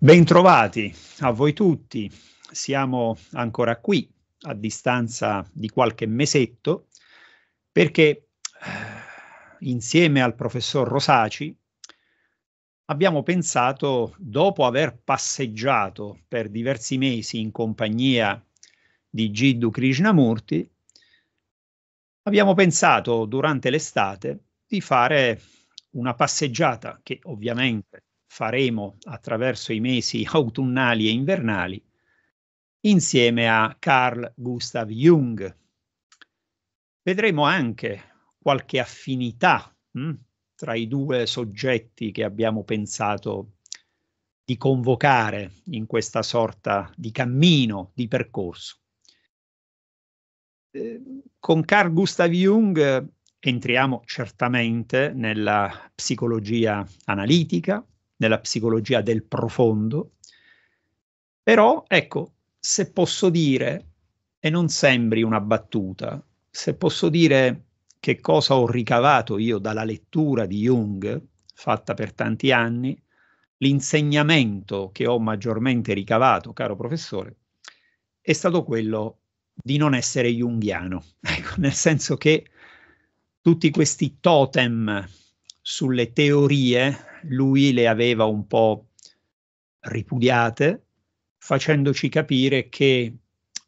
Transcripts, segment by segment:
Bentrovati a voi tutti, siamo ancora qui a distanza di qualche mesetto perché eh, insieme al professor Rosaci abbiamo pensato, dopo aver passeggiato per diversi mesi in compagnia di Jiddu Krishnamurti, abbiamo pensato durante l'estate di fare una passeggiata che ovviamente faremo attraverso i mesi autunnali e invernali, insieme a Carl Gustav Jung. Vedremo anche qualche affinità mh, hm, tra i due soggetti che abbiamo pensato di convocare in questa sorta di cammino, di percorso. Eh, con Carl Gustav Jung entriamo certamente nella psicologia analitica, nella psicologia del profondo. Però, ecco, se posso dire, e non sembri una battuta, se posso dire che cosa ho ricavato io dalla lettura di Jung, fatta per tanti anni, l'insegnamento che ho maggiormente ricavato, caro professore, è stato quello di non essere junghiano, ecco, nel senso che tutti questi totem sulle teorie lui le aveva un po' ripudiate, facendoci capire che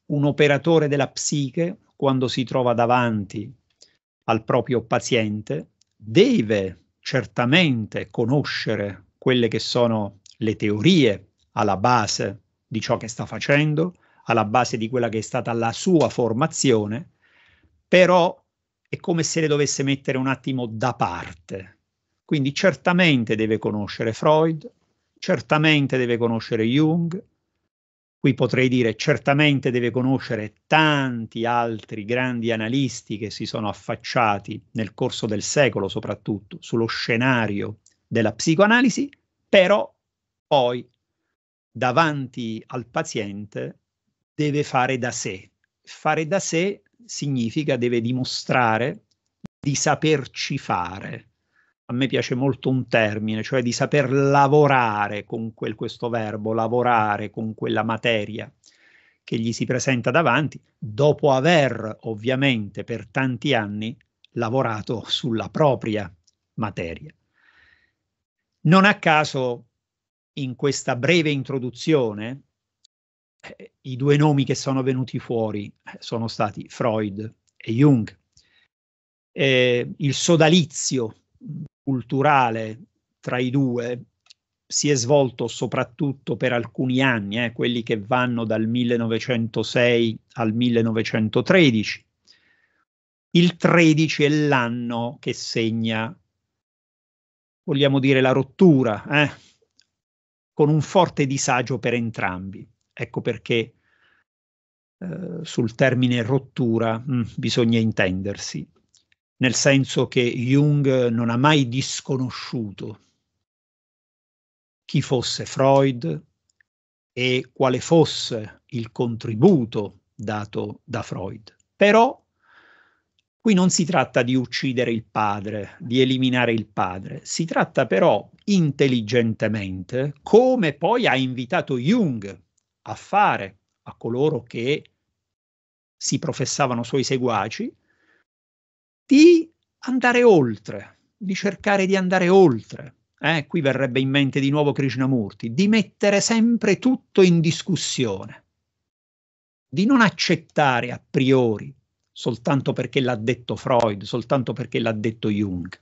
un operatore della psiche, quando si trova davanti al proprio paziente, deve certamente conoscere quelle che sono le teorie alla base di ciò che sta facendo, alla base di quella che è stata la sua formazione, però è come se le dovesse mettere un attimo da parte, quindi certamente deve conoscere Freud, certamente deve conoscere Jung, qui potrei dire certamente deve conoscere tanti altri grandi analisti che si sono affacciati nel corso del secolo soprattutto sullo scenario della psicoanalisi, però poi davanti al paziente deve fare da sé. Fare da sé significa deve dimostrare di saperci fare a me piace molto un termine, cioè di saper lavorare con quel, questo verbo, lavorare con quella materia che gli si presenta davanti, dopo aver ovviamente per tanti anni lavorato sulla propria materia. Non a caso in questa breve introduzione eh, i due nomi che sono venuti fuori eh, sono stati Freud e Jung. Eh, il sodalizio culturale tra i due si è svolto soprattutto per alcuni anni, eh, quelli che vanno dal 1906 al 1913. Il 13 è l'anno che segna, vogliamo dire, la rottura, eh, con un forte disagio per entrambi. Ecco perché eh, sul termine rottura mh, mm, bisogna intendersi nel senso che Jung non ha mai disconosciuto chi fosse Freud e quale fosse il contributo dato da Freud. Però qui non si tratta di uccidere il padre, di eliminare il padre, si tratta però intelligentemente, come poi ha invitato Jung a fare a coloro che si professavano suoi seguaci, di andare oltre, di cercare di andare oltre. Eh, qui verrebbe in mente di nuovo Krishnamurti, di mettere sempre tutto in discussione, di non accettare a priori soltanto perché l'ha detto Freud, soltanto perché l'ha detto Jung.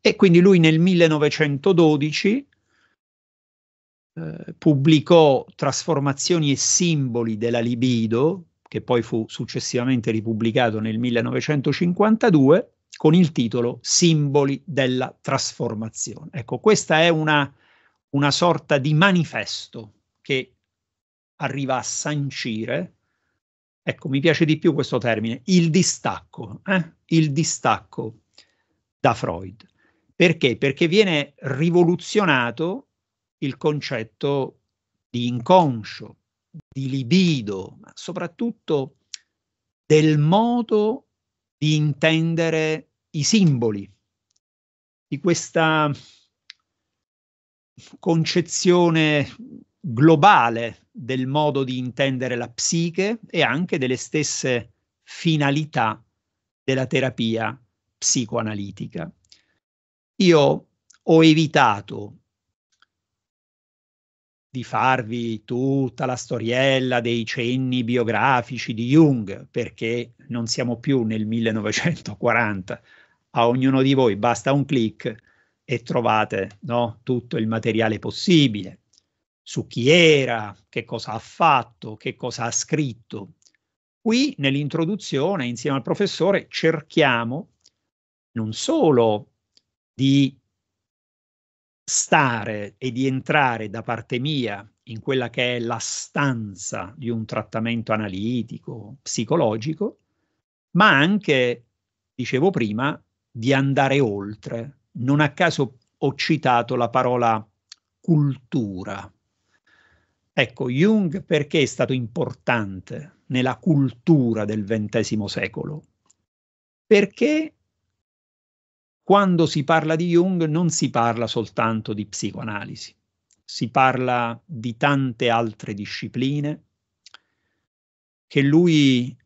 E quindi lui nel 1912 eh, pubblicò Trasformazioni e simboli della libido, che poi fu successivamente ripubblicato nel 1952 con il titolo Simboli della trasformazione. Ecco, questa è una, una sorta di manifesto che arriva a sancire, ecco, mi piace di più questo termine, il distacco, eh? il distacco da Freud. Perché? Perché viene rivoluzionato il concetto di inconscio, di libido, ma soprattutto del modo di intendere i simboli, di questa concezione globale del modo di intendere la psiche e anche delle stesse finalità della terapia psicoanalitica. Io ho evitato di farvi tutta la storiella dei cenni biografici di Jung, perché non siamo più nel 1940. A ognuno di voi basta un clic e trovate no, tutto il materiale possibile su chi era, che cosa ha fatto, che cosa ha scritto. Qui nell'introduzione, insieme al professore, cerchiamo non solo di stare e di entrare da parte mia in quella che è la stanza di un trattamento analitico, psicologico, ma anche, dicevo prima, di andare oltre. Non a caso ho citato la parola cultura. Ecco, Jung perché è stato importante nella cultura del XX secolo? Perché quando si parla di Jung non si parla soltanto di psicoanalisi, si parla di tante altre discipline che lui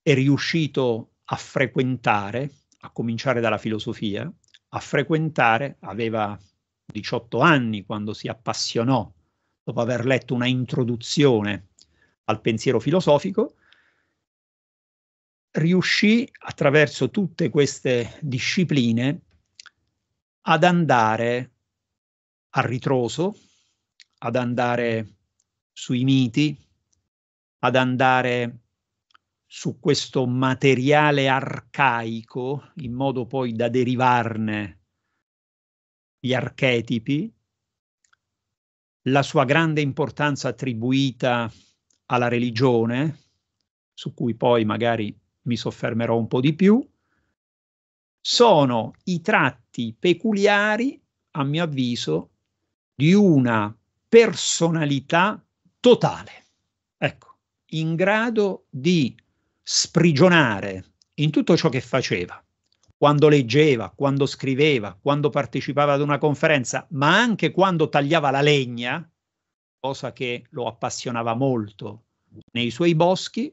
è riuscito a frequentare, a cominciare dalla filosofia, a frequentare, aveva 18 anni quando si appassionò, dopo aver letto una introduzione al pensiero filosofico, riuscì attraverso tutte queste discipline ad andare a ritroso, ad andare sui miti, ad andare su questo materiale arcaico in modo poi da derivarne gli archetipi, la sua grande importanza attribuita alla religione, su cui poi magari mi soffermerò un po' di più, sono i tratti peculiari, a mio avviso, di una personalità totale. Ecco, in grado di sprigionare in tutto ciò che faceva, quando leggeva, quando scriveva, quando partecipava ad una conferenza, ma anche quando tagliava la legna, cosa che lo appassionava molto nei suoi boschi,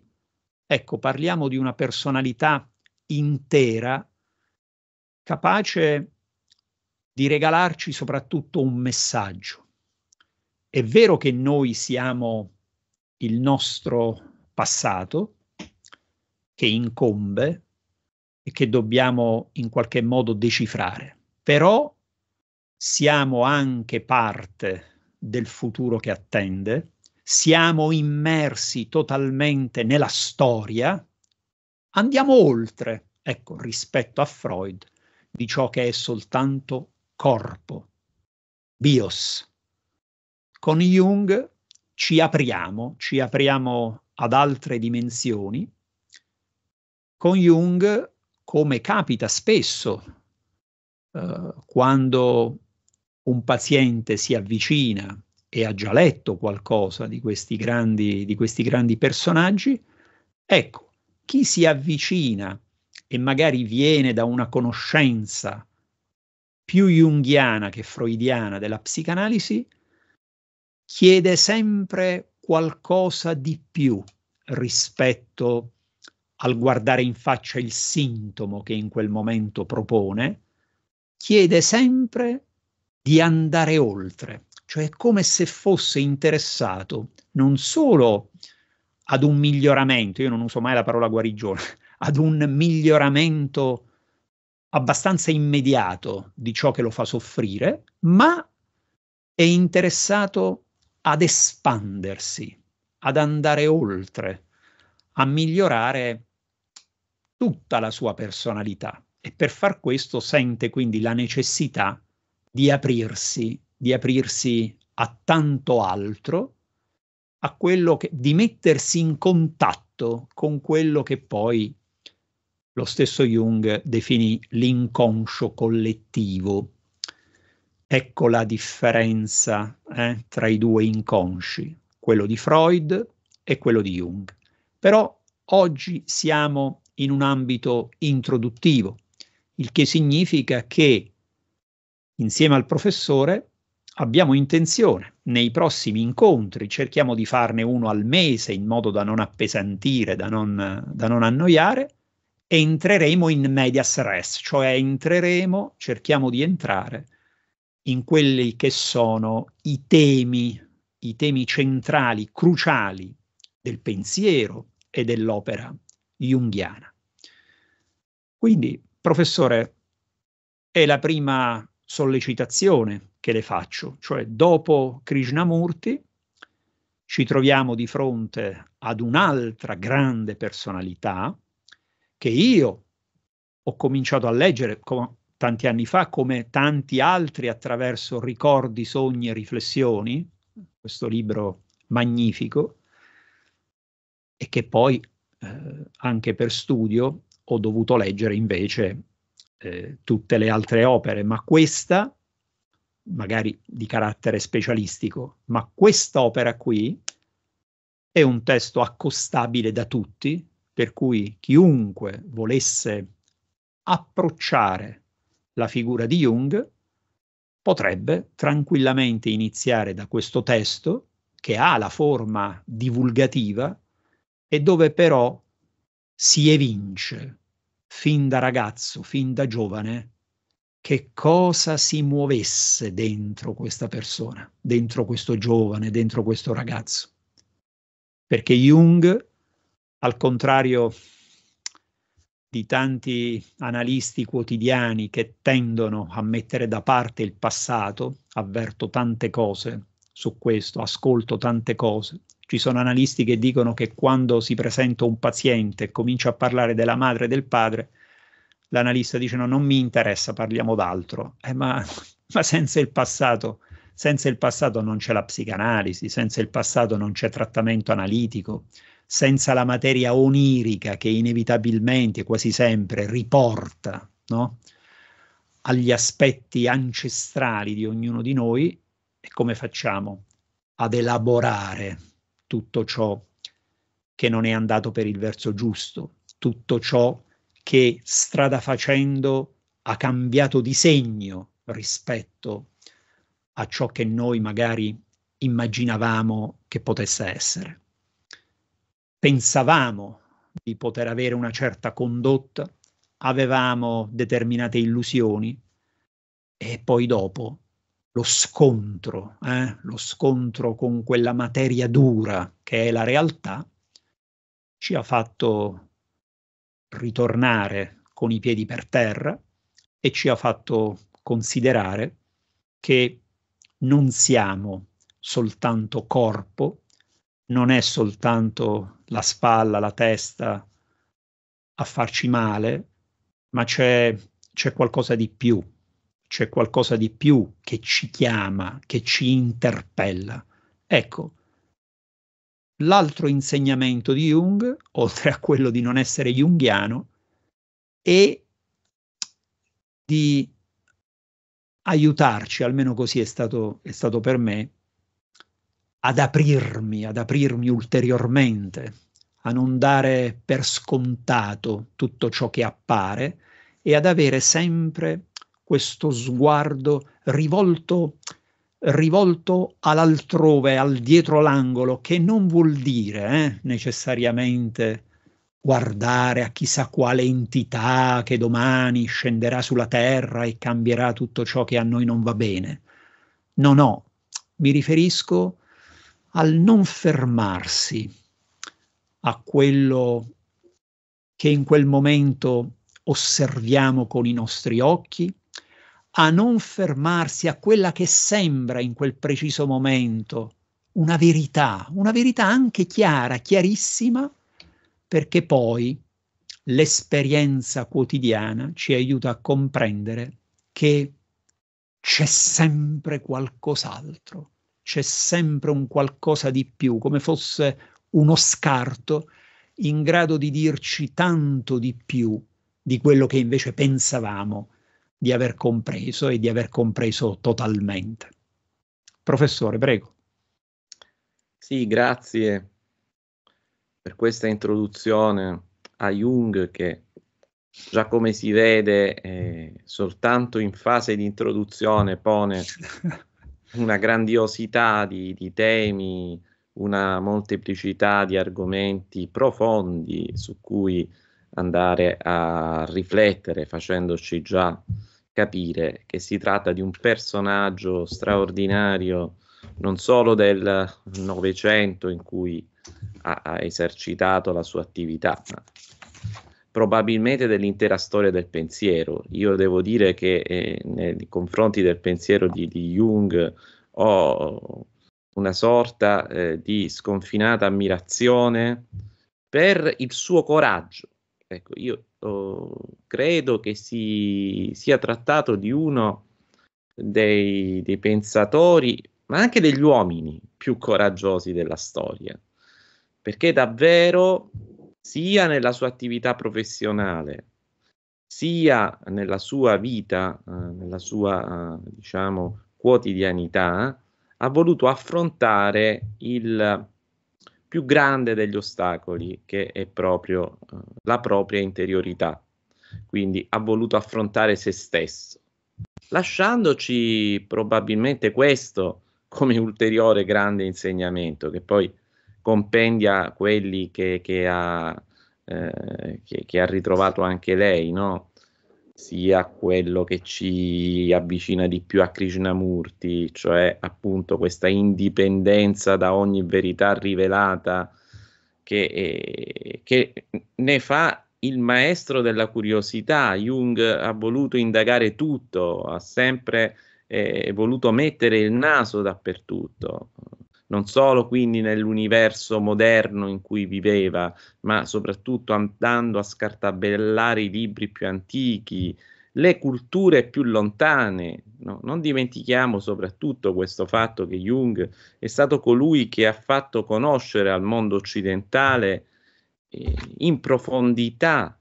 Ecco, parliamo di una personalità intera, capace di regalarci soprattutto un messaggio. È vero che noi siamo il nostro passato, che incombe e che dobbiamo in qualche modo decifrare, però siamo anche parte del futuro che attende siamo immersi totalmente nella storia, andiamo oltre, ecco, rispetto a Freud, di ciò che è soltanto corpo, bios. Con Jung ci apriamo, ci apriamo ad altre dimensioni. Con Jung, come capita spesso, eh, quando un paziente si avvicina e ha già letto qualcosa di questi grandi, di questi grandi personaggi, ecco, chi si avvicina e magari viene da una conoscenza più junghiana che freudiana della psicanalisi, chiede sempre qualcosa di più rispetto al guardare in faccia il sintomo che in quel momento propone, chiede sempre di andare oltre cioè è come se fosse interessato non solo ad un miglioramento, io non uso mai la parola guarigione, ad un miglioramento abbastanza immediato di ciò che lo fa soffrire, ma è interessato ad espandersi, ad andare oltre, a migliorare tutta la sua personalità e per far questo sente quindi la necessità di aprirsi di aprirsi a tanto altro, a quello che, di mettersi in contatto con quello che poi lo stesso Jung definì l'inconscio collettivo. Ecco la differenza eh, tra i due inconsci, quello di Freud e quello di Jung. Però oggi siamo in un ambito introduttivo, il che significa che insieme al professore abbiamo intenzione nei prossimi incontri, cerchiamo di farne uno al mese in modo da non appesantire, da non, da non annoiare, entreremo in medias res, cioè entreremo, cerchiamo di entrare in quelli che sono i temi, i temi centrali, cruciali del pensiero e dell'opera junghiana. Quindi, professore, è la prima sollecitazione che le faccio, cioè dopo Krishnamurti ci troviamo di fronte ad un'altra grande personalità che io ho cominciato a leggere com- tanti anni fa, come tanti altri attraverso ricordi, sogni e riflessioni, questo libro magnifico, e che poi eh, anche per studio ho dovuto leggere invece eh, tutte le altre opere, ma questa, magari di carattere specialistico, ma quest'opera qui è un testo accostabile da tutti, per cui chiunque volesse approcciare la figura di Jung potrebbe tranquillamente iniziare da questo testo che ha la forma divulgativa e dove però si evince fin da ragazzo, fin da giovane, che cosa si muovesse dentro questa persona, dentro questo giovane, dentro questo ragazzo. Perché Jung, al contrario di tanti analisti quotidiani che tendono a mettere da parte il passato, avverto tante cose su questo, ascolto tante cose, ci sono analisti che dicono che quando si presenta un paziente e comincia a parlare della madre e del padre, l'analista dice no, non mi interessa, parliamo d'altro. Eh, ma, ma senza il passato senza il passato non c'è la psicanalisi, senza il passato non c'è trattamento analitico, senza la materia onirica che inevitabilmente, quasi sempre, riporta no? agli aspetti ancestrali di ognuno di noi, e come facciamo ad elaborare tutto ciò che non è andato per il verso giusto, tutto ciò che strada facendo ha cambiato di segno rispetto a ciò che noi magari immaginavamo che potesse essere. Pensavamo di poter avere una certa condotta, avevamo determinate illusioni e poi dopo lo scontro, eh? lo scontro con quella materia dura che è la realtà, ci ha fatto ritornare con i piedi per terra e ci ha fatto considerare che non siamo soltanto corpo, non è soltanto la spalla, la testa a farci male, ma c'è, c'è qualcosa di più, c'è qualcosa di più che ci chiama, che ci interpella. Ecco, l'altro insegnamento di Jung, oltre a quello di non essere junghiano, è di aiutarci, almeno così è stato, è stato per me, ad aprirmi, ad aprirmi ulteriormente, a non dare per scontato tutto ciò che appare e ad avere sempre questo sguardo rivolto, rivolto all'altrove, al dietro l'angolo, che non vuol dire eh, necessariamente guardare a chissà quale entità che domani scenderà sulla terra e cambierà tutto ciò che a noi non va bene. No, no, mi riferisco al non fermarsi a quello che in quel momento osserviamo con i nostri occhi, a non fermarsi a quella che sembra in quel preciso momento una verità, una verità anche chiara, chiarissima, perché poi l'esperienza quotidiana ci aiuta a comprendere che c'è sempre qualcos'altro, c'è sempre un qualcosa di più, come fosse uno scarto in grado di dirci tanto di più di quello che invece pensavamo di aver compreso e di aver compreso totalmente. Professore, prego. Sì, grazie per questa introduzione a Jung che già come si vede eh, soltanto in fase di introduzione pone una grandiosità di, di temi, una molteplicità di argomenti profondi su cui andare a riflettere facendoci già capire che si tratta di un personaggio straordinario non solo del Novecento in cui ha, ha, esercitato la sua attività, ma probabilmente dell'intera storia del pensiero. Io devo dire che eh, nei confronti del pensiero di, di Jung ho una sorta eh, di sconfinata ammirazione per il suo coraggio, Ecco, io oh, credo che si sia trattato di uno dei, dei, pensatori, ma anche degli uomini più coraggiosi della storia, perché davvero sia nella sua attività professionale, sia nella sua vita, eh, nella sua eh, diciamo, quotidianità, ha voluto affrontare il più grande degli ostacoli, che è proprio eh, la propria interiorità. Quindi ha voluto affrontare se stesso, lasciandoci probabilmente questo come ulteriore grande insegnamento, che poi compendia quelli che, che ha, eh, che, che ha ritrovato anche lei, no? sia quello che ci avvicina di più a Krishnamurti, cioè appunto questa indipendenza da ogni verità rivelata che, eh, che ne fa il maestro della curiosità. Jung ha voluto indagare tutto, ha sempre eh, voluto mettere il naso dappertutto non solo quindi nell'universo moderno in cui viveva, ma soprattutto andando a scartabellare i libri più antichi, le culture più lontane. No? Non dimentichiamo soprattutto questo fatto che Jung è stato colui che ha fatto conoscere al mondo occidentale eh, in profondità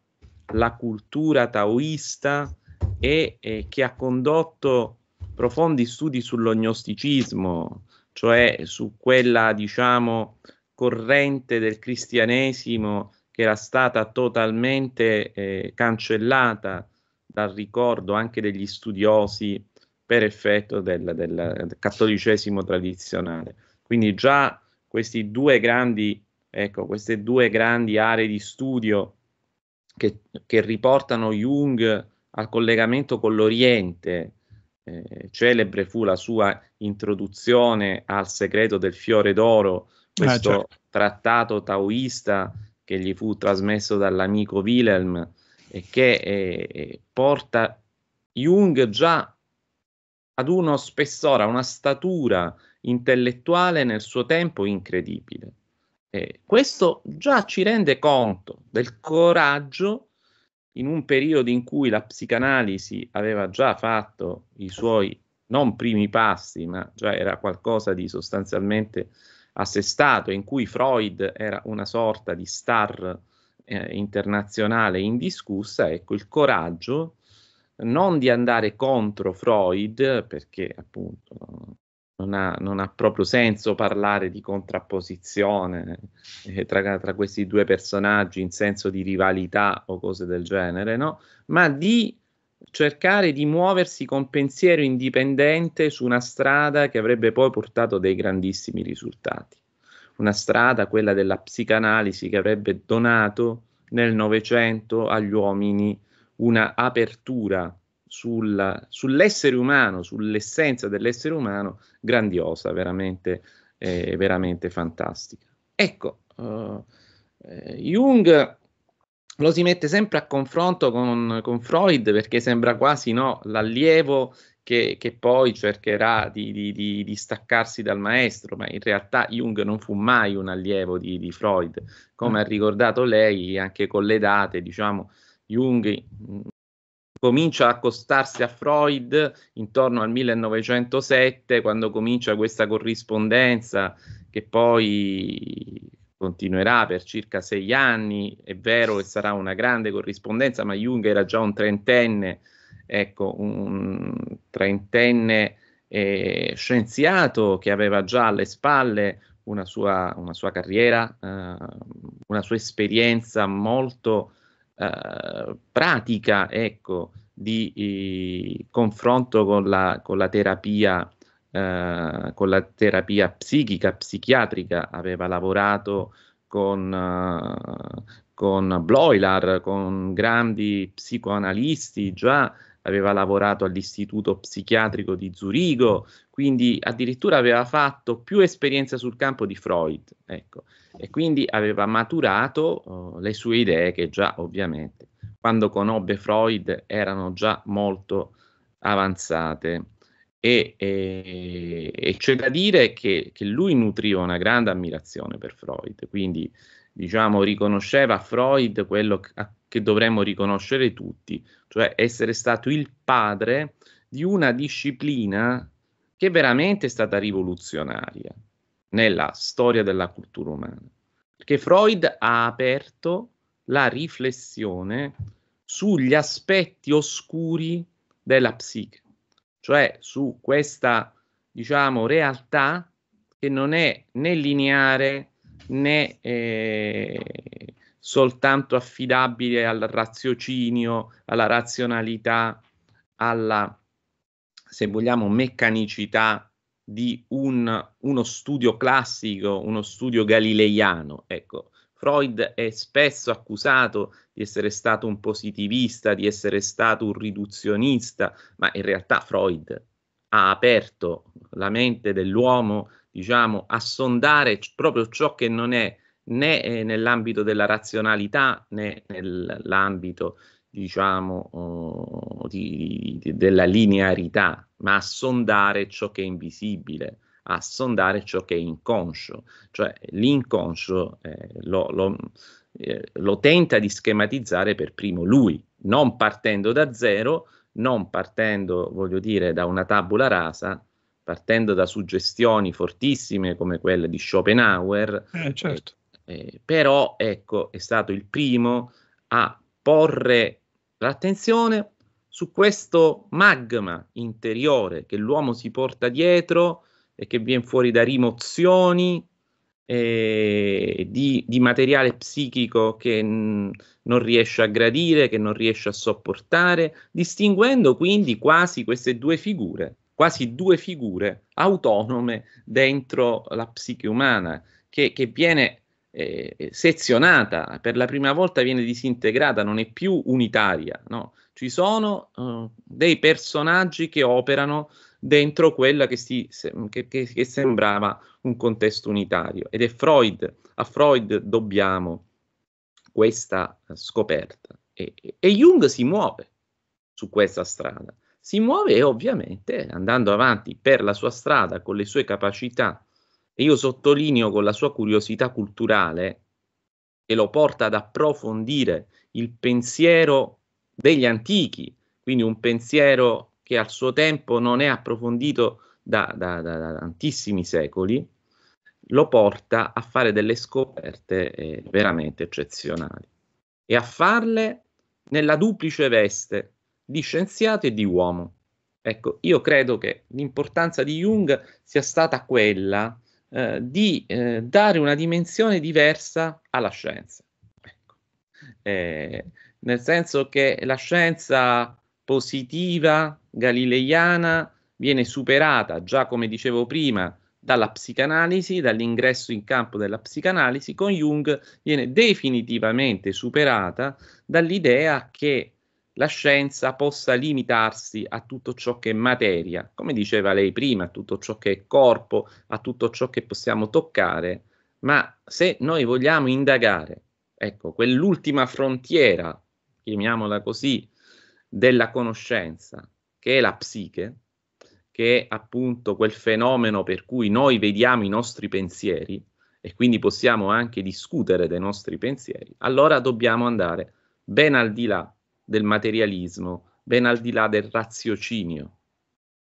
la cultura taoista e eh, che ha condotto profondi studi sull'ognosticismo, cioè su quella, diciamo, corrente del cristianesimo che era stata totalmente eh, cancellata dal ricordo anche degli studiosi per effetto del, del cattolicesimo tradizionale. Quindi già questi due grandi, ecco, queste due grandi aree di studio che, che riportano Jung al collegamento con l'Oriente, eh, celebre fu la sua introduzione al segreto del fiore d'oro, eh, questo ah, certo. trattato taoista che gli fu trasmesso dall'amico Wilhelm e che eh, eh, porta Jung già ad uno spessore, a una statura intellettuale nel suo tempo incredibile. Eh, questo già ci rende conto del coraggio in un periodo in cui la psicanalisi aveva già fatto i suoi non primi passi, ma già era qualcosa di sostanzialmente assestato, in cui Freud era una sorta di star eh, internazionale indiscussa, ecco il coraggio non di andare contro Freud, perché appunto non ha, non ha, proprio senso parlare di contrapposizione eh, tra, tra, questi due personaggi in senso di rivalità o cose del genere, no? ma di cercare di muoversi con pensiero indipendente su una strada che avrebbe poi portato dei grandissimi risultati. Una strada, quella della psicanalisi, che avrebbe donato nel Novecento agli uomini una apertura sulla, sull'essere umano, sull'essenza dell'essere umano, grandiosa, veramente, eh, veramente fantastica. Ecco, uh, Jung lo si mette sempre a confronto con, con Freud perché sembra quasi no, l'allievo che, che, poi cercherà di, di, di, di, staccarsi dal maestro, ma in realtà Jung non fu mai un allievo di, Freud, come ha ricordato lei anche con le date, diciamo, Jung comincia a accostarsi a Freud intorno al 1907, quando comincia questa corrispondenza che poi continuerà per circa sei anni. È vero che sarà una grande corrispondenza, ma Jung era già un trentenne, ecco, un trentenne eh, scienziato che aveva già alle spalle una sua, una sua carriera, eh, una sua esperienza molto eh, pratica ecco, di eh, confronto con la, con la terapia eh, con la terapia psichica, psichiatrica, aveva lavorato con, eh, con Bloilar, con grandi psicoanalisti, già aveva lavorato all'Istituto Psichiatrico di Zurigo, quindi addirittura aveva fatto più esperienza sul campo di Freud, ecco, e quindi aveva maturato uh, le sue idee che già ovviamente quando conobbe Freud erano già molto avanzate. E, e, e c'è da dire che, che, lui nutriva una grande ammirazione per Freud, quindi diciamo riconosceva a Freud quello che, a, che dovremmo riconoscere tutti, cioè essere stato il padre di una disciplina che veramente è stata rivoluzionaria nella storia della cultura umana, perché Freud ha aperto la riflessione sugli aspetti oscuri della psiche, cioè su questa, diciamo, realtà che non è né lineare né eh, soltanto affidabile al raziocinio, alla razionalità, alla se vogliamo, meccanicità di un, uno studio classico, uno studio galileiano. Ecco, Freud è spesso accusato di essere stato un positivista, di essere stato un riduzionista, ma in realtà Freud ha aperto la mente dell'uomo, diciamo, a sondare proprio ciò che non è né eh, nell'ambito della razionalità né nell'ambito diciamo, eh, di, di, della linearità, ma a sondare ciò che è invisibile, a sondare ciò che è inconscio, cioè l'inconscio eh, lo, lo, eh, lo, tenta di schematizzare per primo lui, non partendo da zero, non partendo, voglio dire, da una tabula rasa, partendo da suggestioni fortissime come quelle di Schopenhauer, eh, certo. Eh, eh, però ecco, è stato il primo a porre L'attenzione su questo magma interiore che l'uomo si porta dietro e che viene fuori da rimozioni eh, di, di, materiale psichico che n- non riesce a gradire, che non riesce a sopportare, distinguendo quindi quasi queste due figure, quasi due figure autonome dentro la psiche umana, che, che viene eh, eh, sezionata, per la prima volta viene disintegrata, non è più unitaria. No? Ci sono uh, dei personaggi che operano dentro quella che, si, che, che, che, sembrava un contesto unitario ed è Freud, a Freud dobbiamo questa eh, scoperta e, e Jung si muove su questa strada, si muove ovviamente andando avanti per la sua strada con le sue capacità e io sottolineo con la sua curiosità culturale che lo porta ad approfondire il pensiero degli antichi, quindi un pensiero che al suo tempo non è approfondito da, da, da, da tantissimi secoli, lo porta a fare delle scoperte eh, veramente eccezionali e a farle nella duplice veste di scienziato e di uomo. Ecco, io credo che l'importanza di Jung sia stata quella eh, di eh, dare una dimensione diversa alla scienza. Ecco. Eh, nel senso che la scienza positiva galileiana viene superata, già come dicevo prima, dalla psicanalisi, dall'ingresso in campo della psicanalisi, con Jung viene definitivamente superata dall'idea che la scienza possa limitarsi a tutto ciò che è materia, come diceva lei prima, a tutto ciò che è corpo, a tutto ciò che possiamo toccare, ma se noi vogliamo indagare, ecco, quell'ultima frontiera, chiamiamola così, della conoscenza, che è la psiche, che è appunto quel fenomeno per cui noi vediamo i nostri pensieri e quindi possiamo anche discutere dei nostri pensieri, allora dobbiamo andare ben al di là del materialismo, ben al di là del raziocinio.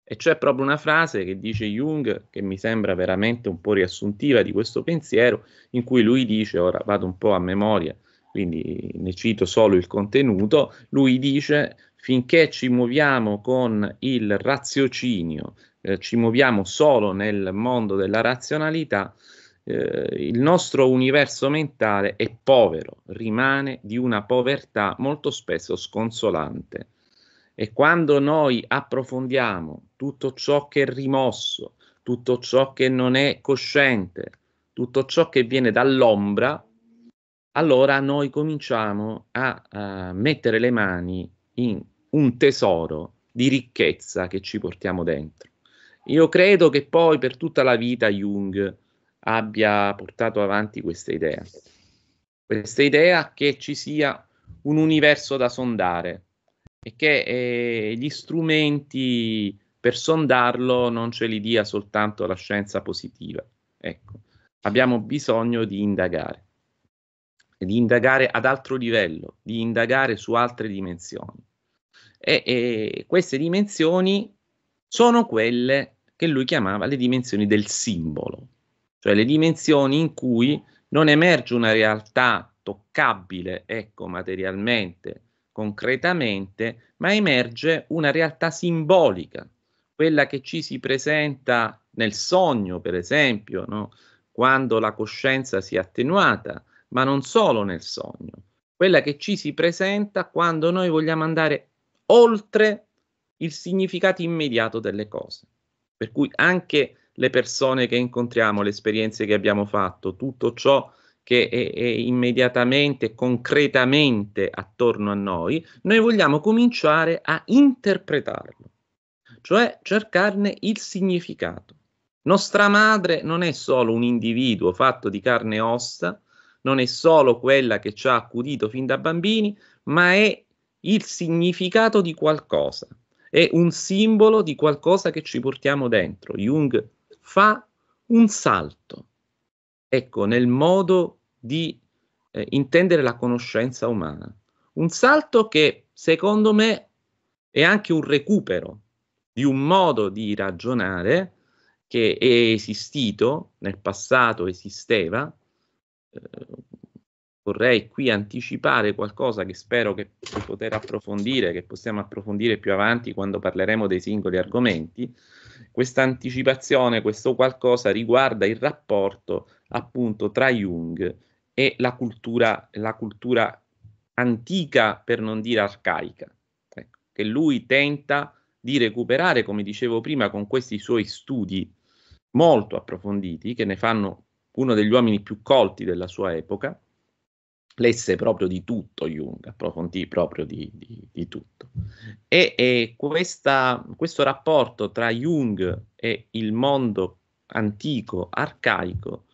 E c'è proprio una frase che dice Jung, che mi sembra veramente un po' riassuntiva di questo pensiero, in cui lui dice, ora vado un po' a memoria, quindi ne cito solo il contenuto, lui dice finché ci muoviamo con il raziocinio, eh, ci muoviamo solo nel mondo della razionalità, eh, il nostro universo mentale è povero, rimane di una povertà molto spesso sconsolante. E quando noi approfondiamo tutto ciò che è rimosso, tutto ciò che non è cosciente, tutto ciò che viene dall'ombra, allora noi cominciamo a, a mettere le mani in un tesoro di ricchezza che ci portiamo dentro. Io credo che poi per tutta la vita Jung abbia portato avanti questa idea. Questa idea che ci sia un universo da sondare e che eh, gli strumenti per sondarlo non ce li dia soltanto la scienza positiva. Ecco, abbiamo bisogno di indagare, di indagare ad altro livello, di indagare su altre dimensioni. E, e queste dimensioni sono quelle che lui chiamava le dimensioni del simbolo cioè le dimensioni in cui non emerge una realtà toccabile, ecco, materialmente, concretamente, ma emerge una realtà simbolica, quella che ci si presenta nel sogno, per esempio, no? quando la coscienza si è attenuata, ma non solo nel sogno, quella che ci si presenta quando noi vogliamo andare oltre il significato immediato delle cose. Per cui anche le persone che incontriamo, le esperienze che abbiamo fatto, tutto ciò che è, è immediatamente, concretamente attorno a noi, noi vogliamo cominciare a interpretarlo, cioè cercarne il significato. Nostra madre non è solo un individuo fatto di carne e ossa, non è solo quella che ci ha accudito fin da bambini, ma è il significato di qualcosa, è un simbolo di qualcosa che ci portiamo dentro. Jung fa un salto, ecco, nel modo di eh, intendere la conoscenza umana. Un salto che, secondo me, è anche un recupero di un modo di ragionare che è esistito nel passato, esisteva. Eh, vorrei qui anticipare qualcosa che spero che poter approfondire, che possiamo approfondire più avanti quando parleremo dei singoli argomenti, questa anticipazione, questo qualcosa riguarda il rapporto appunto tra Jung e la cultura, la cultura antica, per non dire arcaica, ecco, che lui tenta di recuperare, come dicevo prima, con questi suoi studi molto approfonditi, che ne fanno uno degli uomini più colti della sua epoca, lesse proprio di tutto Jung, approfondì proprio di, di, di tutto. E, e questa, questo rapporto tra Jung e il mondo antico, arcaico,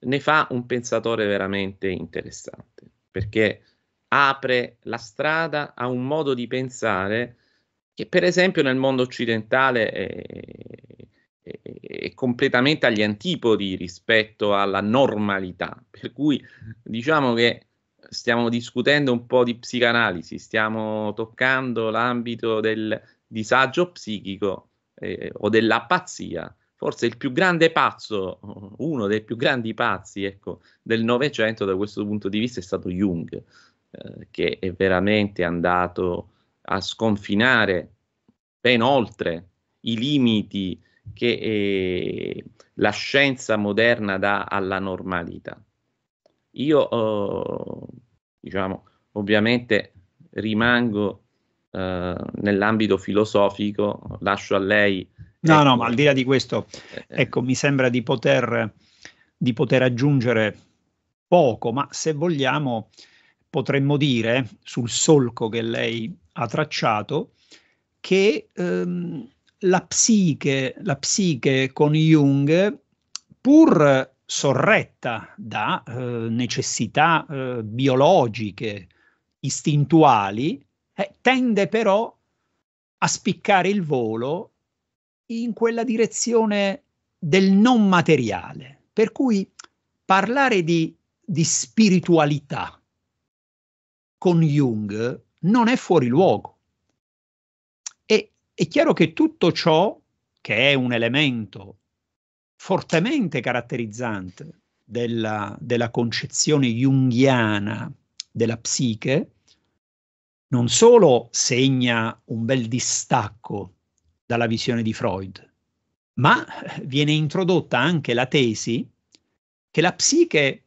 ne fa un pensatore veramente interessante, perché apre la strada a un modo di pensare che per esempio nel mondo occidentale è, è, è, completamente agli antipodi rispetto alla normalità, per cui diciamo che stiamo discutendo un po' di psicanalisi, stiamo toccando l'ambito del disagio psichico eh, o della pazzia. Forse il più grande pazzo, uno dei più grandi pazzi ecco, del Novecento da questo punto di vista è stato Jung, eh, che è veramente andato a sconfinare ben oltre i limiti che eh, la scienza moderna dà alla normalità. Io, eh, diciamo, ovviamente rimango eh, nell'ambito filosofico, lascio a lei. No, ecco, no, ma al di là di questo, eh, eh. ecco, mi sembra di poter, di poter aggiungere poco, ma se vogliamo potremmo dire, sul solco che lei ha tracciato, che ehm, la, psiche, la psiche con Jung, pur sorretta da eh, necessità eh, biologiche, istintuali, eh, tende però a spiccare il volo in quella direzione del non materiale. Per cui parlare di, di spiritualità con Jung non è fuori luogo. E è chiaro che tutto ciò, che è un elemento fortemente caratterizzante della, della concezione junghiana della psiche, non solo segna un bel distacco dalla visione di Freud, ma viene introdotta anche la tesi che la psiche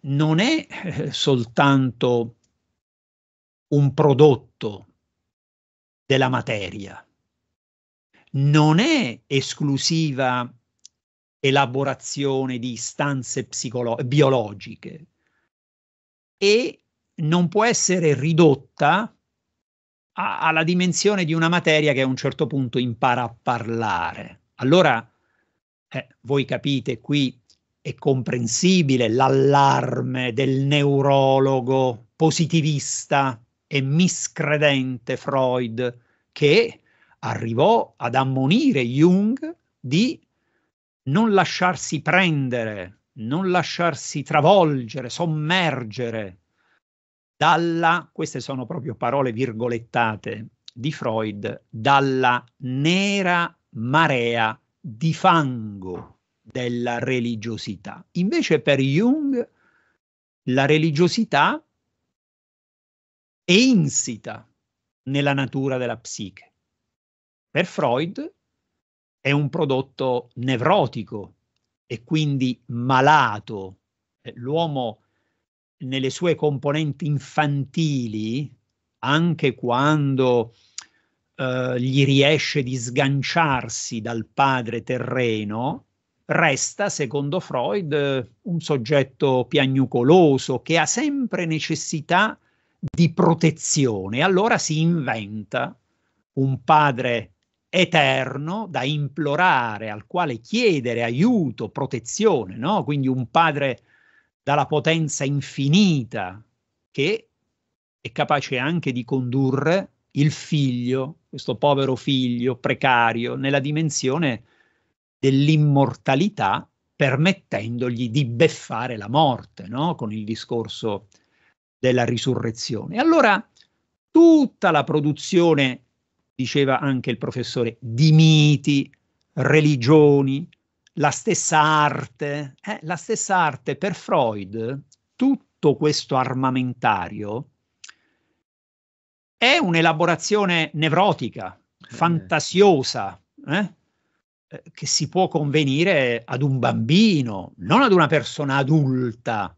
non è eh, soltanto un prodotto della materia, non è esclusiva elaborazione di istanze psicolo- biologiche e non può essere ridotta a- alla dimensione di una materia che a un certo punto impara a parlare. Allora, eh, voi capite, qui è comprensibile l'allarme del neurologo positivista e miscredente Freud che arrivò ad ammonire Jung di non lasciarsi prendere, non lasciarsi travolgere, sommergere dalla, queste sono proprio parole virgolettate di Freud, dalla nera marea di fango della religiosità. Invece per Jung la religiosità è insita nella natura della psiche. Per Freud è un prodotto nevrotico e quindi malato. Eh, l'uomo nelle sue componenti infantili, anche quando eh, gli riesce di sganciarsi dal padre terreno, resta, secondo Freud, un soggetto piagnucoloso che ha sempre necessità di protezione. Allora si inventa un padre eterno da implorare, al quale chiedere aiuto, protezione, no? quindi un padre dalla potenza infinita che è capace anche di condurre il figlio, questo povero figlio precario, nella dimensione dell'immortalità, permettendogli di beffare la morte, no? con il discorso della risurrezione. Allora, tutta la produzione diceva anche il professore, di miti, religioni, la stessa arte. Eh, la stessa arte per Freud, tutto questo armamentario è un'elaborazione nevrotica, eh. fantasiosa, eh, eh? che si può convenire ad un bambino, non ad una persona adulta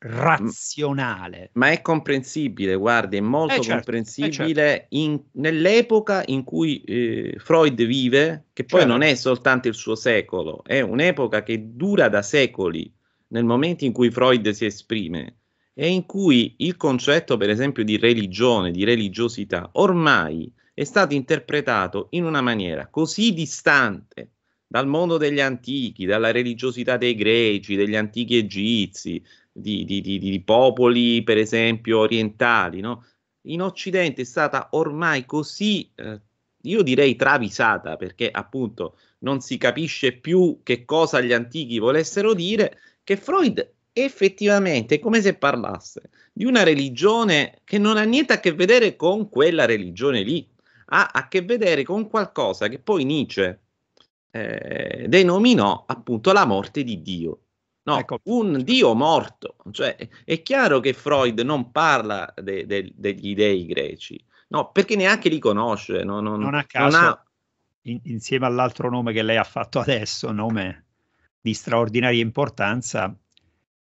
razionale. Ma è comprensibile, guardi, è molto eh certo, comprensibile eh certo. in, nell'epoca in cui eh, Freud vive, che poi certo. non è soltanto il suo secolo, è un'epoca che dura da secoli nel momento in cui Freud si esprime e in cui il concetto, per esempio, di religione, di religiosità, ormai è stato interpretato in una maniera così distante dal mondo degli antichi, dalla religiosità dei greci, degli antichi egizi, di, di, di, di popoli, per esempio, orientali, no? In Occidente è stata ormai così, eh, io direi, travisata, perché appunto non si capisce più che cosa gli antichi volessero dire, che Freud effettivamente è come se parlasse di una religione che non ha niente a che vedere con quella religione lì, ha a che vedere con qualcosa che poi Nietzsche eh, denominò appunto la morte di Dio. No, ecco. un Dio morto. Cioè, è chiaro che Freud non parla de, de, degli dei greci, no, perché neanche li conosce. No, non, non, a caso, non ha... in, insieme all'altro nome che lei ha fatto adesso, nome di straordinaria importanza,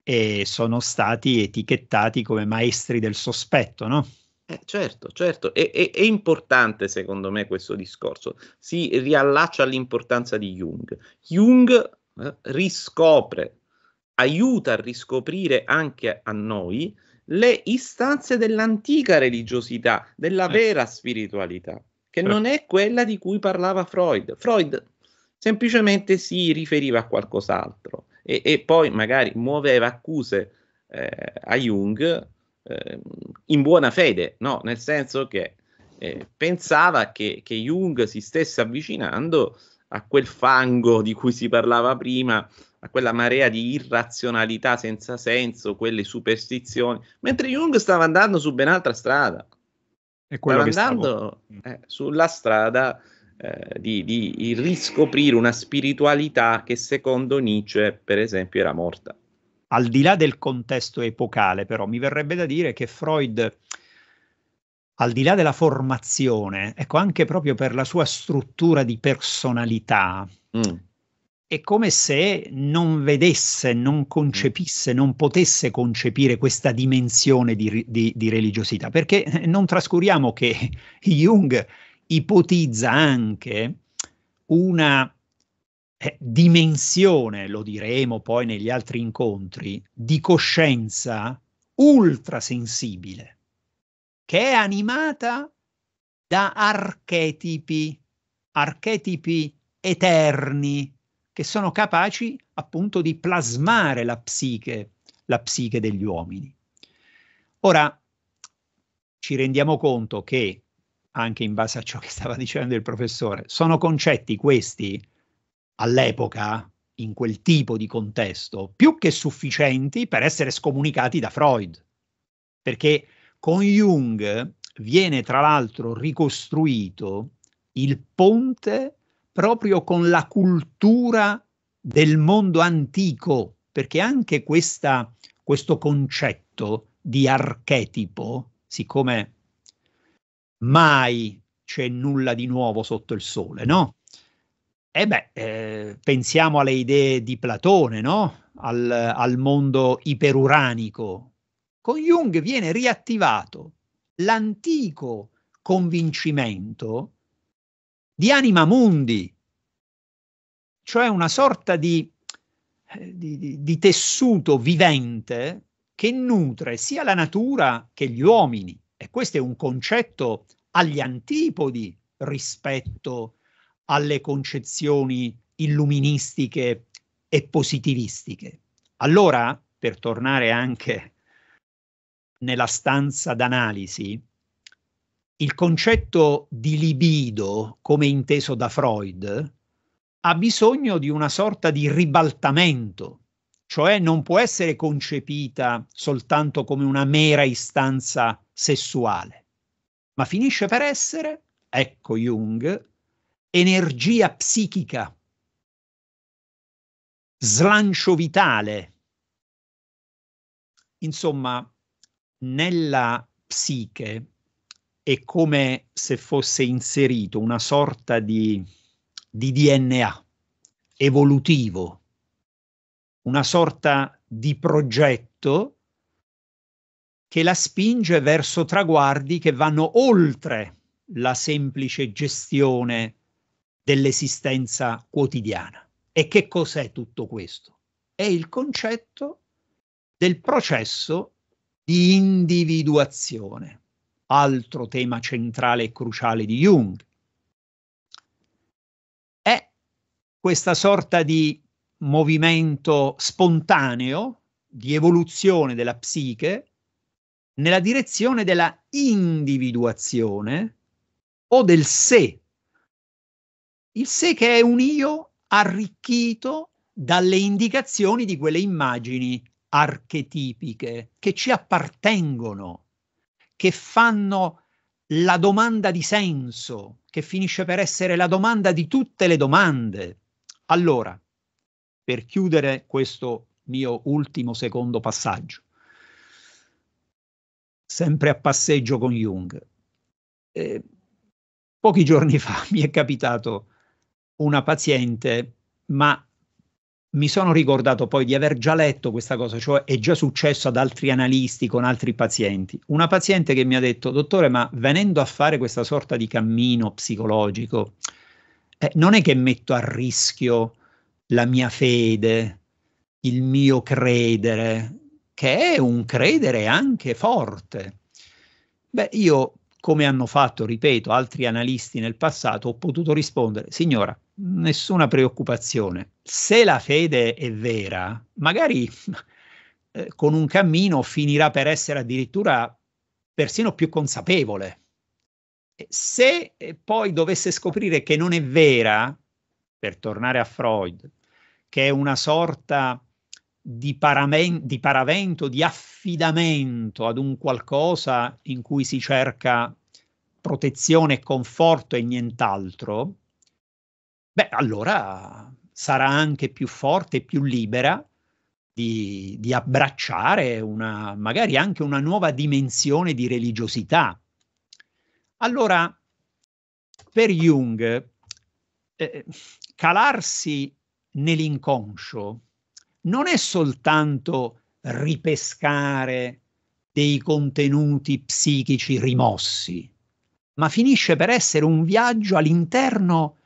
e sono stati etichettati come maestri del sospetto, no? Eh, certo, certo, è, è, è, importante secondo me questo discorso, si riallaccia all'importanza di Jung. Jung eh, riscopre aiuta a riscoprire anche a noi le istanze dell'antica religiosità, della eh. vera spiritualità, che certo. non è quella di cui parlava Freud. Freud semplicemente si riferiva a qualcos'altro e, e poi magari muoveva accuse eh, a Jung eh, in buona fede, no? nel senso che eh, pensava che, che Jung si stesse avvicinando a quel fango di cui si parlava prima a quella marea di irrazionalità senza senso, quelle superstizioni, mentre Jung stava andando su ben altra strada. Stava andando mm. eh, sulla strada eh, di, di riscoprire una spiritualità che secondo Nietzsche, per esempio, era morta. Al di là del contesto epocale, però, mi verrebbe da dire che Freud al di là della formazione, ecco, anche proprio per la sua struttura di personalità, mm è come se non vedesse, non concepisse, non potesse concepire questa dimensione di, di, di religiosità, perché eh, non trascuriamo che Jung ipotizza anche una eh, dimensione, lo diremo poi negli altri incontri, di coscienza ultrasensibile, che è animata da archetipi, archetipi eterni, che sono capaci appunto di plasmare la psiche, la psiche degli uomini. Ora, ci rendiamo conto che, anche in base a ciò che stava dicendo il professore, sono concetti questi, all'epoca, in quel tipo di contesto, più che sufficienti per essere scomunicati da Freud. Perché con Jung viene tra l'altro ricostruito il ponte proprio con la cultura del mondo antico, perché anche questa, questo concetto di archetipo, siccome mai c'è nulla di nuovo sotto il sole, no? E eh beh, eh, pensiamo alle idee di Platone, no? Al, al mondo iperuranico. Con Jung viene riattivato l'antico convincimento di anima mundi, cioè una sorta eh, di, di, di tessuto vivente che nutre sia la natura che gli uomini. E questo è un concetto agli antipodi rispetto alle concezioni illuministiche e positivistiche. Allora, per tornare anche nella stanza d'analisi, il concetto di libido, come inteso da Freud, ha bisogno di una sorta di ribaltamento, cioè non può essere concepita soltanto come una mera istanza sessuale, ma finisce per essere, ecco Jung, energia psichica, slancio vitale. Insomma, nella psiche è come se fosse inserito una sorta di, di DNA evolutivo, una sorta di progetto che la spinge verso traguardi che vanno oltre la semplice gestione dell'esistenza quotidiana. E che cos'è tutto questo? È il concetto del processo di individuazione altro tema centrale e cruciale di Jung. È questa sorta di movimento spontaneo di evoluzione della psiche nella direzione della individuazione o del sé. Il sé che è un io arricchito dalle indicazioni di quelle immagini archetipiche che ci appartengono che fanno la domanda di senso, che finisce per essere la domanda di tutte le domande. Allora, per chiudere questo mio ultimo secondo passaggio, sempre a passeggio con Jung, eh, pochi giorni fa mi è capitato una paziente, ma mi sono ricordato poi di aver già letto questa cosa, cioè è già successo ad altri analisti con altri pazienti. Una paziente che mi ha detto, dottore, ma venendo a fare questa sorta di cammino psicologico, eh, non è che metto a rischio la mia fede, il mio credere, che è un credere anche forte. Beh, io come hanno fatto, ripeto, altri analisti nel passato, ho potuto rispondere, signora, nessuna preoccupazione. Se la fede è vera, magari eh, con un cammino finirà per essere addirittura persino più consapevole. Se eh, poi dovesse scoprire che non è vera, per tornare a Freud, che è una sorta di, paramen- di paravento, di affidamento ad un qualcosa in cui si cerca protezione e conforto e nient'altro, beh, allora sarà anche più forte, e più libera di, di, abbracciare una, magari anche una nuova dimensione di religiosità. Allora, per Jung, eh, calarsi nell'inconscio non è soltanto ripescare dei contenuti psichici rimossi, ma finisce per essere un viaggio all'interno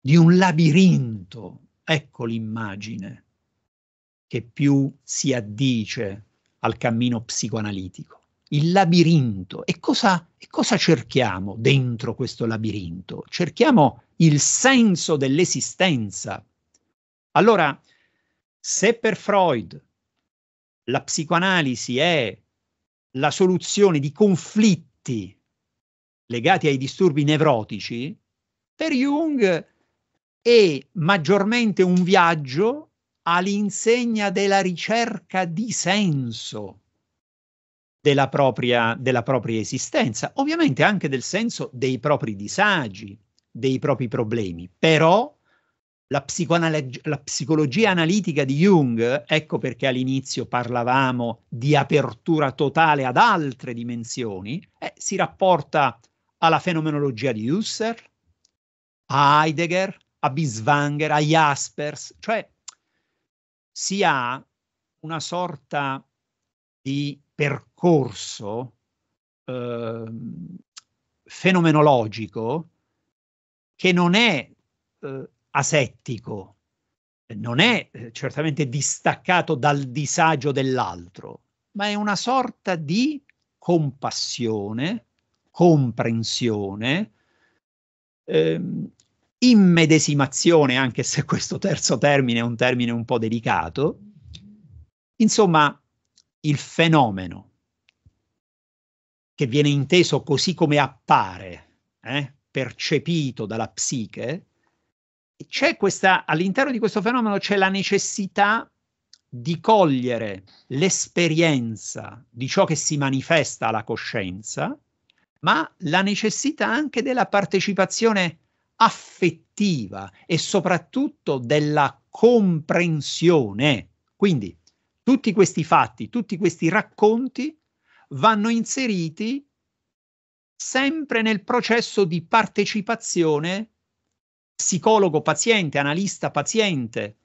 di un labirinto. Ecco l'immagine che più si addice al cammino psicoanalitico. Il labirinto. E cosa, e cosa cerchiamo dentro questo labirinto? Cerchiamo il senso dell'esistenza. Allora, se per Freud la psicoanalisi è la soluzione di conflitti legati ai disturbi nevrotici, per Jung è maggiormente un viaggio all'insegna della ricerca di senso della propria, della propria esistenza, ovviamente anche del senso dei propri disagi, dei propri problemi, però la, psicoanal- la psicologia analitica di Jung, ecco perché all'inizio parlavamo di apertura totale ad altre dimensioni, eh, si rapporta alla fenomenologia di Husserl, a Heidegger, a Biswanger, a Jaspers, cioè si ha una sorta di percorso eh, fenomenologico che non è eh, asettico, non è eh, certamente distaccato dal disagio dell'altro, ma è una sorta di compassione, comprensione, ehm, immedesimazione, anche se questo terzo termine è un termine un po' delicato, insomma, il fenomeno che viene inteso così come appare, eh, percepito dalla psiche, c'è questa, all'interno di questo fenomeno c'è la necessità di cogliere l'esperienza di ciò che si manifesta alla coscienza, ma la necessità anche della partecipazione affettiva e soprattutto della comprensione. Quindi tutti questi fatti, tutti questi racconti vanno inseriti sempre nel processo di partecipazione psicologo paziente, analista paziente,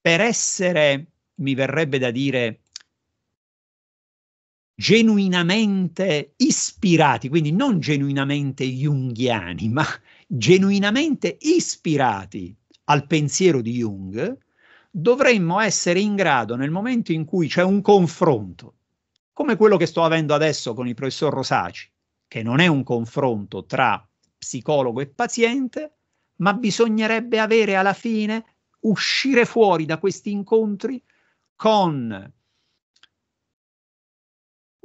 per essere, mi verrebbe da dire, genuinamente ispirati, quindi non genuinamente junghiani, ma genuinamente ispirati al pensiero di Jung, dovremmo essere in grado nel momento in cui c'è un confronto, come quello che sto avendo adesso con il professor Rosaci, che non è un confronto tra psicologo e paziente, ma bisognerebbe avere alla fine, uscire fuori da questi incontri con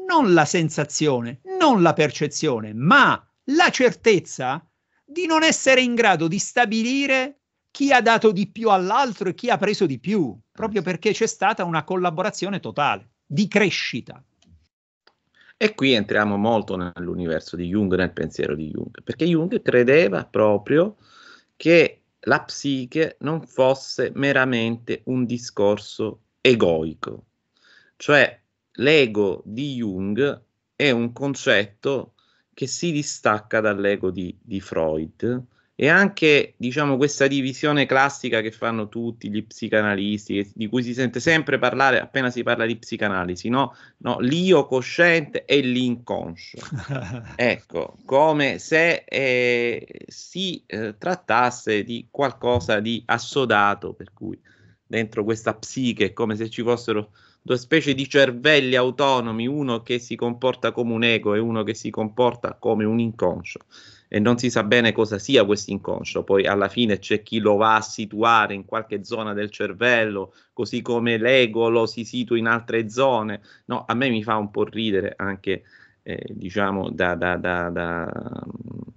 non la sensazione, non la percezione, ma la certezza di non essere in grado di stabilire chi ha dato di più all'altro e chi ha preso di più, proprio perché c'è stata una collaborazione totale di crescita. E qui entriamo molto nell'universo di Jung, nel pensiero di Jung, perché Jung credeva proprio eh, che la psiche non fosse meramente un discorso egoico, cioè l'ego di Jung è un concetto che si distacca dall'ego di, di Freud e anche diciamo, questa divisione classica che fanno tutti gli psicanalisti, di cui si sente sempre parlare appena si parla di psicanalisi, no? no l'io cosciente e l'inconscio. ecco, come se eh, si eh, trattasse di qualcosa di assodato, per cui dentro questa psiche è come se ci fossero due specie di cervelli autonomi, uno che si comporta come un ego e uno che si comporta come un inconscio e non si sa bene cosa sia questo inconscio, poi alla fine c'è chi lo va a situare in qualche zona del cervello, così come l'ego lo si situa in altre zone, no, a me mi fa un po' ridere anche, eh, diciamo, da, da, da, da,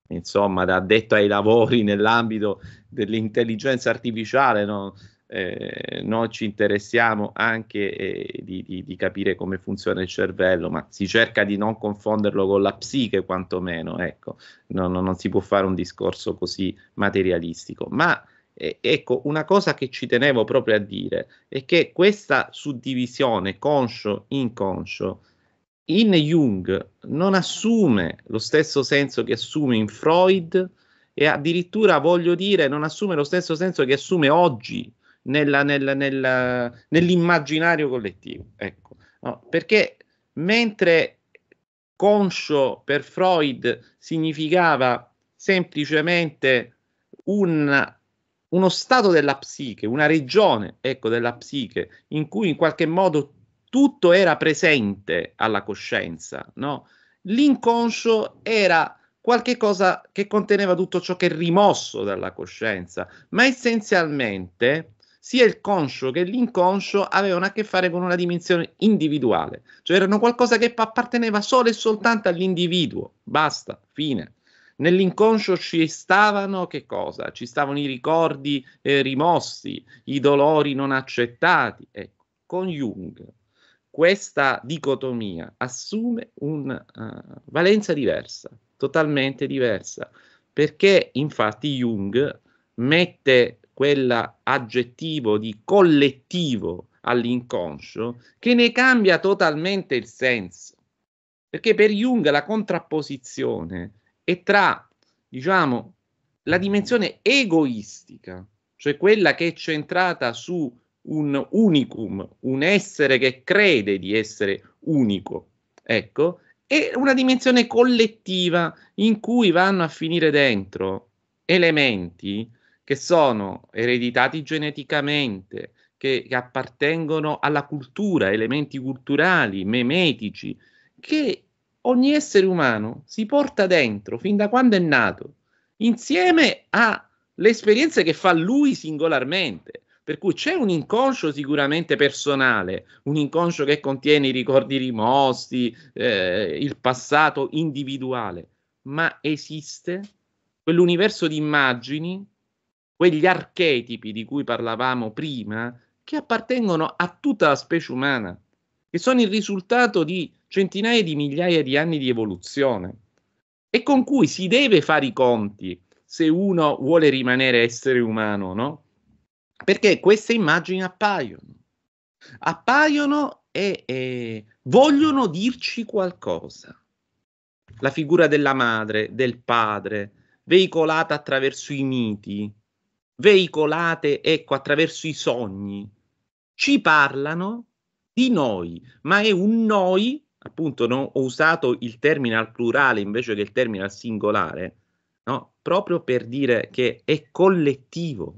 insomma, da addetto ai lavori nell'ambito dell'intelligenza artificiale, no? eh, noi ci interessiamo anche eh, di, di, di, capire come funziona il cervello, ma si cerca di non confonderlo con la psiche quantomeno, ecco, no, no, non si può fare un discorso così materialistico, ma eh, ecco, una cosa che ci tenevo proprio a dire è che questa suddivisione conscio-inconscio in Jung non assume lo stesso senso che assume in Freud e addirittura voglio dire non assume lo stesso senso che assume oggi nella, nella, nella, nell'immaginario collettivo. Ecco. No, perché mentre conscio per Freud significava semplicemente un, uno stato della psiche, una regione ecco, della psiche in cui in qualche modo tutto era presente alla coscienza, no? l'inconscio era qualche cosa che conteneva tutto ciò che è rimosso dalla coscienza, ma essenzialmente sia il conscio che l'inconscio avevano a che fare con una dimensione individuale, cioè erano qualcosa che apparteneva solo e soltanto all'individuo, basta, fine. Nell'inconscio ci stavano che cosa? Ci stavano i ricordi eh, rimossi, i dolori non accettati. Ecco, con Jung questa dicotomia assume una uh, eh, valenza diversa, totalmente diversa, perché infatti Jung mette quell'aggettivo di collettivo all'inconscio che ne cambia totalmente il senso. Perché per Jung la contrapposizione è tra, diciamo, la dimensione egoistica, cioè quella che è centrata su un unicum, un essere che crede di essere unico, ecco, e una dimensione collettiva in cui vanno a finire dentro elementi che sono ereditati geneticamente, che, che appartengono alla cultura, elementi culturali, memetici, che ogni essere umano si porta dentro fin da quando è nato, insieme alle esperienze che fa lui singolarmente. Per cui c'è un inconscio sicuramente personale, un inconscio che contiene i ricordi rimossi, eh, il passato individuale, ma esiste quell'universo di immagini quegli archetipi di cui parlavamo prima, che appartengono a tutta la specie umana, che sono il risultato di centinaia di migliaia di anni di evoluzione e con cui si deve fare i conti se uno vuole rimanere essere umano, no? Perché queste immagini appaiono, appaiono e, e vogliono dirci qualcosa. La figura della madre, del padre, veicolata attraverso i miti, veicolate ecco, attraverso i sogni, ci parlano di noi, ma è un noi, appunto no? ho usato il termine al plurale invece che il termine al singolare, no? proprio per dire che è collettivo,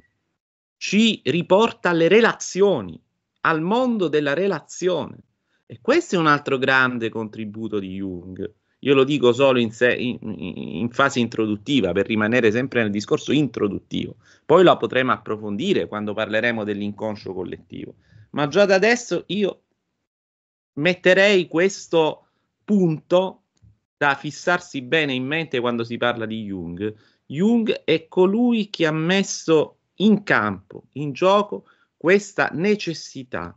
ci riporta alle relazioni, al mondo della relazione. E questo è un altro grande contributo di Jung, io lo dico solo in, se- in, in, fase introduttiva, per rimanere sempre nel discorso introduttivo. Poi la potremo approfondire quando parleremo dell'inconscio collettivo. Ma già da adesso io metterei questo punto da fissarsi bene in mente quando si parla di Jung. Jung è colui che ha messo in campo, in gioco, questa necessità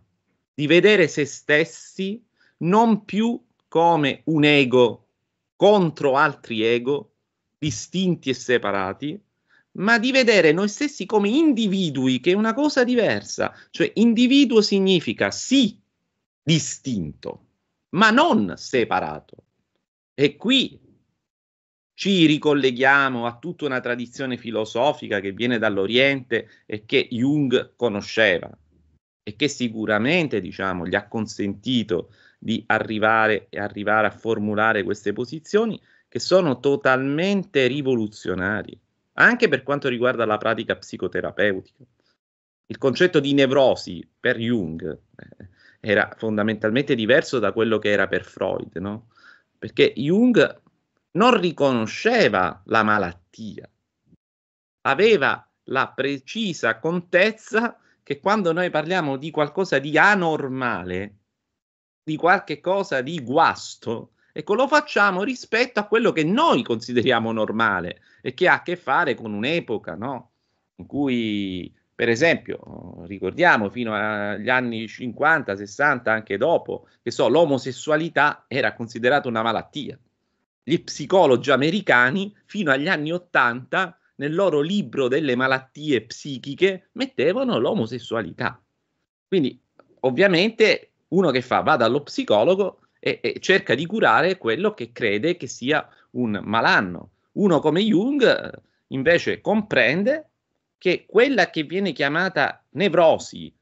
di vedere se stessi non più come un ego contro altri ego distinti e separati, ma di vedere noi stessi come individui, che è una cosa diversa. Cioè, individuo significa sì distinto, ma non separato. E qui ci ricolleghiamo a tutta una tradizione filosofica che viene dall'Oriente e che Jung conosceva e che sicuramente diciamo, gli ha consentito di arrivare e arrivare a formulare queste posizioni che sono totalmente rivoluzionari, anche per quanto riguarda la pratica psicoterapeutica. Il concetto di nevrosi per Jung eh, era fondamentalmente diverso da quello che era per Freud, no? perché Jung non riconosceva la malattia, aveva la precisa contezza che quando noi parliamo di qualcosa di anormale, di qualche cosa di guasto, ecco, lo facciamo rispetto a quello che noi consideriamo normale e che ha a che fare con un'epoca, no? In cui, per esempio, ricordiamo fino agli anni 50, 60, anche dopo, che so, l'omosessualità era considerata una malattia. Gli psicologi americani fino agli anni 80 nel loro libro delle malattie psichiche mettevano l'omosessualità. Quindi ovviamente uno che fa va dallo psicologo e, e cerca di curare quello che crede che sia un malanno. Uno come Jung eh, invece comprende che quella che viene chiamata nevrosi,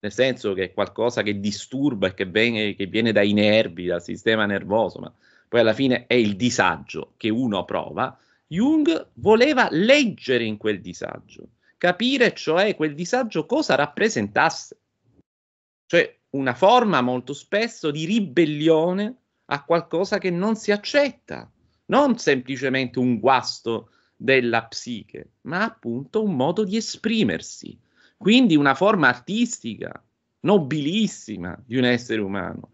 nel senso che è qualcosa che disturba e che viene, che viene dai nervi, dal sistema nervoso, ma poi alla fine è il disagio che uno prova, Jung voleva leggere in quel disagio, capire cioè quel disagio cosa rappresentasse. Cioè una forma molto spesso di ribellione a qualcosa che non si accetta, non semplicemente un guasto della psiche, ma appunto un modo di esprimersi, quindi una forma artistica nobilissima di un essere umano.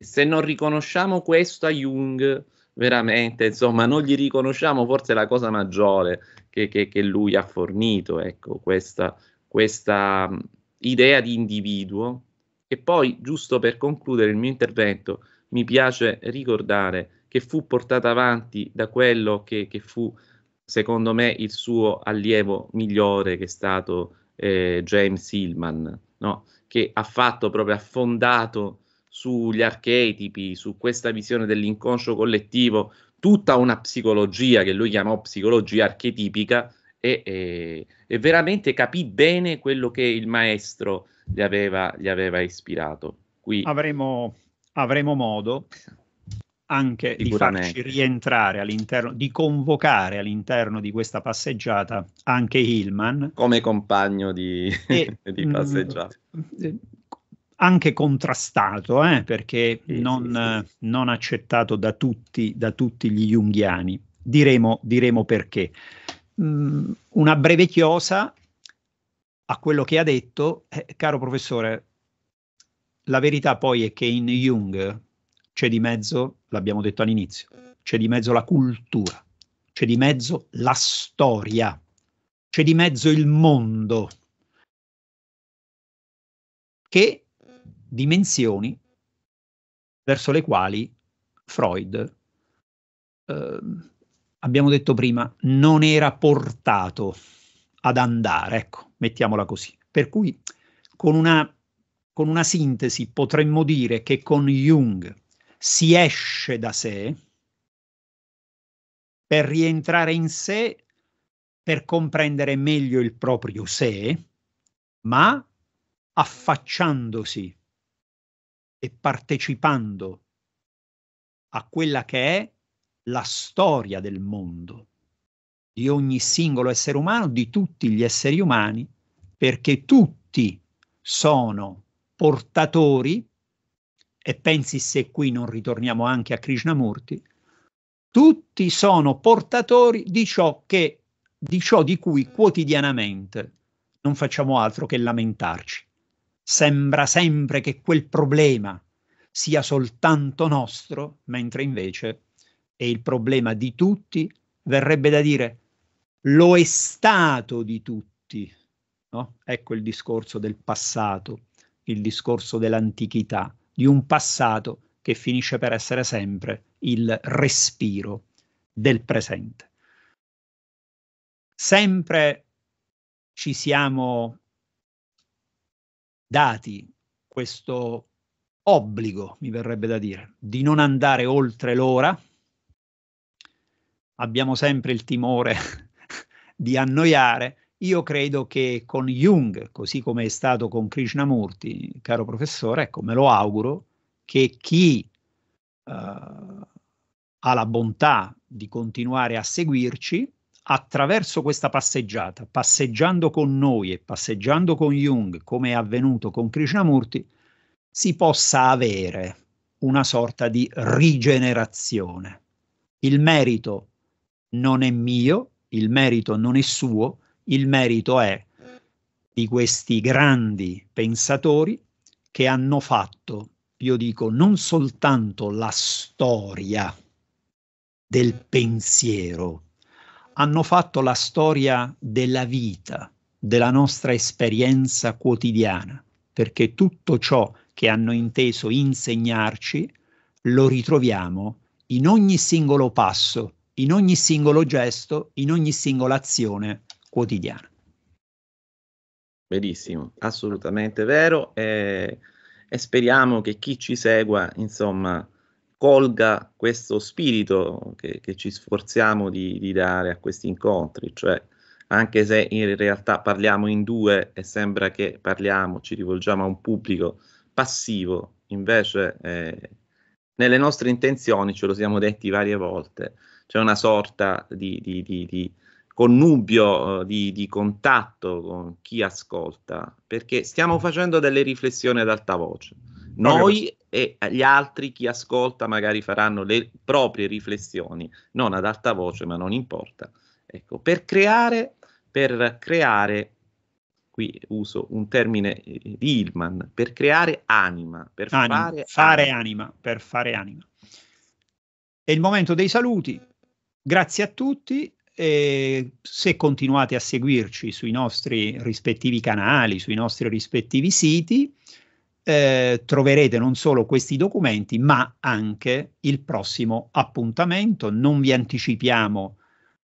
Se non riconosciamo questo a Jung, veramente, insomma, non gli riconosciamo forse la cosa maggiore che, che, che lui ha fornito, ecco, questa, questa idea di individuo e poi, giusto per concludere il mio intervento, mi piace ricordare che fu portata avanti da quello che, che fu, secondo me, il suo allievo migliore, che è stato eh, James Hillman, no? che ha fatto proprio, ha sugli archetipi, su questa visione dell'inconscio collettivo, tutta una psicologia che lui chiamò psicologia archetipica, e, e, e veramente capì bene quello che il maestro gli aveva, gli aveva ispirato. Qui... Avremo, avremo modo anche di farci rientrare all'interno, di convocare all'interno di questa passeggiata anche Hillman. Come compagno di, e, di mm, passeggiata. Anche contrastato, eh, perché sì, non, sì, sì. non, accettato da tutti, da tutti gli junghiani. Diremo, diremo perché mh, mm, una breve chiosa a quello che ha detto, eh, caro professore, la verità poi è che in Jung c'è di mezzo, l'abbiamo detto all'inizio, c'è di mezzo la cultura, c'è di mezzo la storia, c'è di mezzo il mondo, che dimensioni verso le quali Freud eh, abbiamo detto prima, non era portato ad andare, ecco, mettiamola così. Per cui con una, con una sintesi potremmo dire che con Jung si esce da sé per rientrare in sé, per comprendere meglio il proprio sé, ma affacciandosi e partecipando a quella che è la storia del mondo, di ogni singolo essere umano, di tutti gli esseri umani, perché tutti sono portatori, e pensi se qui non ritorniamo anche a Krishnamurti, tutti sono portatori di ciò, che, di ciò di cui quotidianamente non facciamo altro che lamentarci. Sembra sempre che quel problema sia soltanto nostro, mentre invece e il problema di tutti, verrebbe da dire lo è stato di tutti. No? Ecco il discorso del passato, il discorso dell'antichità, di un passato che finisce per essere sempre il respiro del presente. Sempre ci siamo dati questo obbligo, mi verrebbe da dire, di non andare oltre l'ora, abbiamo sempre il timore di annoiare. Io credo che con Jung, così come è stato con Krishnamurti, caro professore, ecco, me lo auguro che chi eh, ha la bontà di continuare a seguirci attraverso questa passeggiata, passeggiando con noi e passeggiando con Jung, come è avvenuto con Krishnamurti, si possa avere una sorta di rigenerazione. Il merito non è mio, il merito non è suo, il merito è di questi grandi pensatori che hanno fatto, io dico, non soltanto la storia del pensiero, hanno fatto la storia della vita, della nostra esperienza quotidiana, perché tutto ciò che hanno inteso insegnarci lo ritroviamo in ogni singolo passo in ogni singolo gesto, in ogni singola azione quotidiana. Benissimo, assolutamente vero e, e speriamo che chi ci segua, insomma, colga questo spirito che, che ci sforziamo di, di, dare a questi incontri, cioè anche se in realtà parliamo in due e sembra che parliamo, ci rivolgiamo a un pubblico passivo, invece eh, nelle nostre intenzioni, ce lo siamo detti varie volte, c'è una sorta di, di, di, di connubio, eh, di, contatto con chi ascolta, perché stiamo facendo delle riflessioni ad alta voce. Noi e gli altri, chi ascolta, magari faranno le proprie riflessioni, non ad alta voce, ma non importa. Ecco, per creare, per creare qui uso un termine eh, di Hillman, per creare anima, per anima, fare, fare anima. anima. per fare anima. È il momento dei saluti, Grazie a tutti e se continuate a seguirci sui nostri rispettivi canali, sui nostri rispettivi siti, eh, troverete non solo questi documenti, ma anche il prossimo appuntamento. Non vi anticipiamo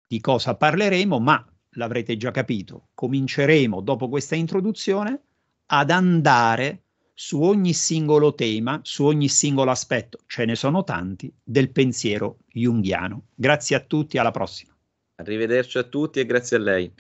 di cosa parleremo, ma l'avrete già capito. Cominceremo dopo questa introduzione ad andare a su ogni singolo tema, su ogni singolo aspetto, ce ne sono tanti, del pensiero junghiano. Grazie a tutti, alla prossima. Arrivederci a tutti e grazie a lei.